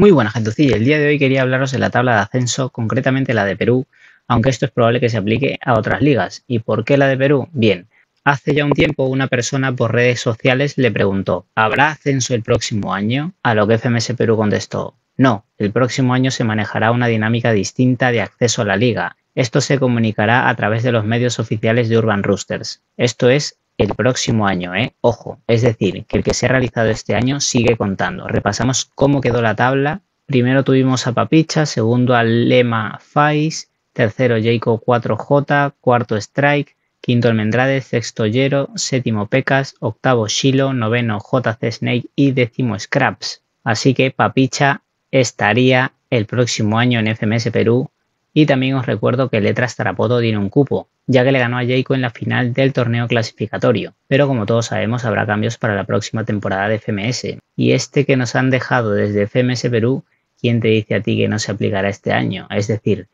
Muy buena gentucilla, el día de hoy quería hablaros de la tabla de ascenso, concretamente la de Perú, aunque esto es probable que se aplique a otras ligas. ¿Y por qué la de Perú? Bien, hace ya un tiempo una persona por redes sociales le preguntó, ¿habrá ascenso el próximo año? A lo que FMS Perú contestó, no, el próximo año se manejará una dinámica distinta de acceso a la liga. Esto se comunicará a través de los medios oficiales de Urban Roosters. Esto es el próximo año, ¿eh? Ojo, es decir, que el que se ha realizado este año sigue contando. Repasamos cómo quedó la tabla. Primero tuvimos a Papicha, segundo a Lema Fais, tercero Jacob 4J, cuarto Strike, quinto Almendrade, sexto Yero, séptimo Pecas, octavo Shilo, noveno JC Snake y décimo Scraps. Así que Papicha estaría el próximo año en FMS Perú y también os recuerdo que Letras Tarapoto tiene un cupo, ya que le ganó a Jayco en la final del torneo clasificatorio, pero como todos sabemos habrá cambios para la próxima temporada de FMS, y este que nos han dejado desde FMS Perú, ¿quién te dice a ti que no se aplicará este año? Es decir,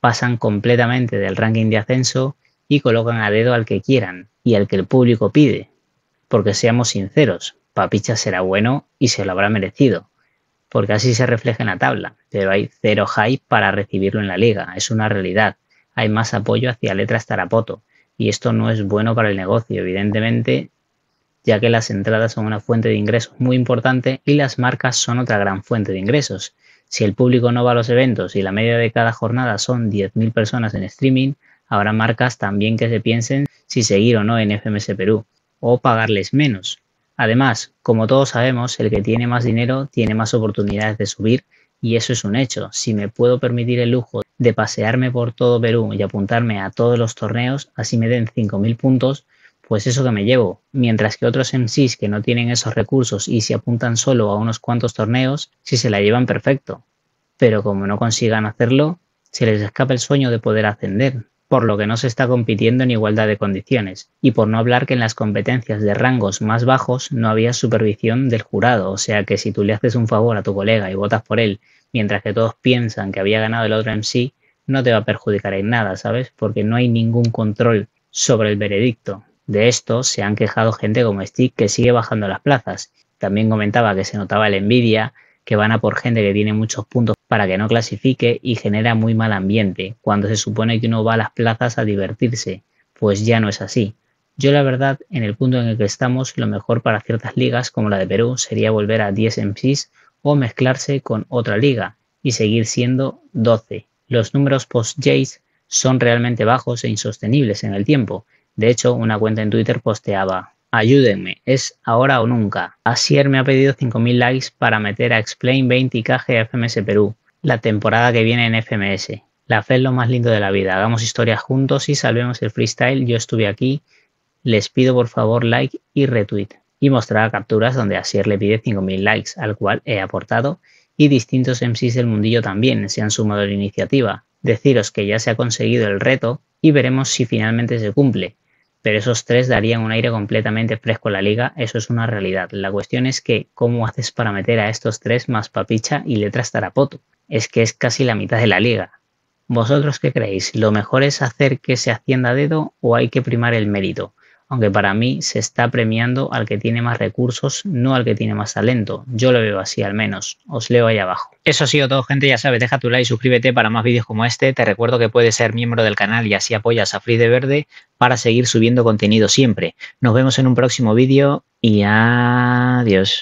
pasan completamente del ranking de ascenso y colocan a dedo al que quieran y al que el público pide. Porque seamos sinceros, Papicha será bueno y se lo habrá merecido, porque así se refleja en la tabla, pero hay cero hype para recibirlo en la liga, es una realidad. Hay más apoyo hacia Letras Tarapoto y esto no es bueno para el negocio, evidentemente, ya que las entradas son una fuente de ingresos muy importante y las marcas son otra gran fuente de ingresos. Si el público no va a los eventos y la media de cada jornada son 10.000 personas en streaming, habrá marcas también que se piensen si seguir o no en FMS Perú o pagarles menos. Además, como todos sabemos, el que tiene más dinero tiene más oportunidades de subir y eso es un hecho. Si me puedo permitir el lujo de pasearme por todo Perú y apuntarme a todos los torneos, así me den 5.000 puntos, pues eso que me llevo. Mientras que otros MCs que no tienen esos recursos y se apuntan solo a unos cuantos torneos, si se la llevan perfecto. Pero como no consigan hacerlo, se les escapa el sueño de poder ascender, por lo que no se está compitiendo en igualdad de condiciones, y por no hablar que en las competencias de rangos más bajos no había supervisión del jurado, o sea que si tú le haces un favor a tu colega y votas por él, mientras que todos piensan que había ganado el otro MC, no te va a perjudicar en nada, ¿sabes? Porque no hay ningún control sobre el veredicto. De esto se han quejado gente como Stick que sigue bajando las plazas. También comentaba que se notaba la envidia, que van a por gente que tiene muchos puntos para que no clasifique y genera muy mal ambiente, cuando se supone que uno va a las plazas a divertirse, pues ya no es así. Yo la verdad, en el punto en el que estamos, lo mejor para ciertas ligas como la de Perú sería volver a 10 MCs o mezclarse con otra liga y seguir siendo 12. Los números post-Jays son realmente bajos e insostenibles en el tiempo. De hecho, una cuenta en Twitter posteaba, Ayúdenme, es ahora o nunca. Asier me ha pedido 5.000 likes para meter a Explain 20 y KG FMS Perú, la temporada que viene en FMS. La fe es lo más lindo de la vida. Hagamos historia juntos y salvemos el freestyle. Yo estuve aquí. Les pido por favor like y retweet. Y mostrará capturas donde Asier le pide 5.000 likes, al cual he aportado, y distintos MCs del mundillo también se han sumado a la iniciativa. Deciros que ya se ha conseguido el reto y veremos si finalmente se cumple pero esos tres darían un aire completamente fresco a la liga, eso es una realidad. La cuestión es que, ¿cómo haces para meter a estos tres más Papicha y Letras Tarapoto? Es que es casi la mitad de la liga. ¿Vosotros qué creéis? ¿Lo mejor es hacer que se hacienda dedo o hay que primar el mérito? aunque para mí se está premiando al que tiene más recursos, no al que tiene más talento. Yo lo veo así al menos. Os leo ahí abajo. Eso ha sido todo, gente. Ya sabes, deja tu like, suscríbete para más vídeos como este. Te recuerdo que puedes ser miembro del canal y así apoyas a Free de Verde para seguir subiendo contenido siempre. Nos vemos en un próximo vídeo y adiós.